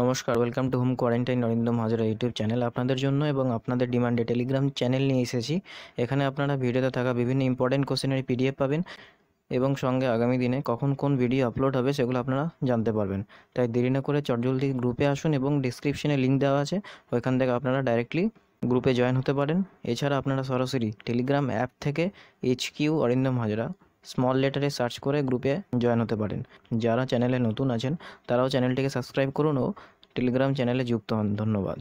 নমস্কার welcome to home quarantine Narendra Hajra YouTube channel আপনাদের জন্য এবং আপনাদের ডিমান্ডে টেলিগ্রাম চ্যানেল নিয়ে এসেছি এখানে আপনারা ভিডিওতে থাকা বিভিন্ন ইম্পর্টেন্ট কোশ্চেনের পিডিএফ পাবেন এবং সঙ্গে আগামী দিনে কখন কোন ভিডিও আপলোড হবে সেগুলো আপনারা জানতে পারবেন তাই দেরি না করে চটজলদি গ্রুপে আসুন এবং ডিসক্রিপশনে লিঙ্ক দেওয়া আছে ওইখান থেকে আপনারা ডাইরেক্টলি গ্রুপে জয়েন হতে পারেন এছাড়া আপনারা সরাসরি টেলিগ্রাম অ্যাপ থেকে H Q Arindam Hazra small লেটারে সার্চ করে গ্রুপে জয়েন হতে পারেন যারা চ্যানেলে নতুন আছেন তারাও চ্যানেলটিকে সাবস্ক্রাইব করুন ও টেলিগ্রাম চ্যানেলে যুক্ত হন ধন্যবাদ